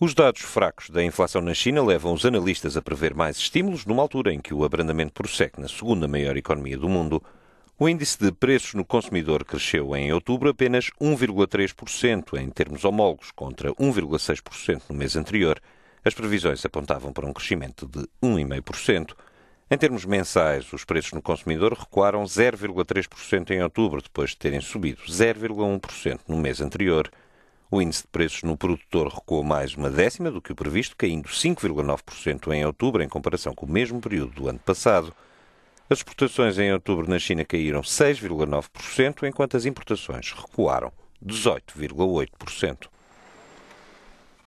Os dados fracos da inflação na China levam os analistas a prever mais estímulos numa altura em que o abrandamento prossegue na segunda maior economia do mundo. O índice de preços no consumidor cresceu em outubro apenas 1,3% em termos homólogos contra 1,6% no mês anterior. As previsões apontavam para um crescimento de 1,5%. Em termos mensais, os preços no consumidor recuaram 0,3% em outubro, depois de terem subido 0,1% no mês anterior. O índice de preços no produtor recuou mais uma décima do que o previsto, caindo 5,9% em outubro em comparação com o mesmo período do ano passado. As exportações em outubro na China caíram 6,9%, enquanto as importações recuaram 18,8%.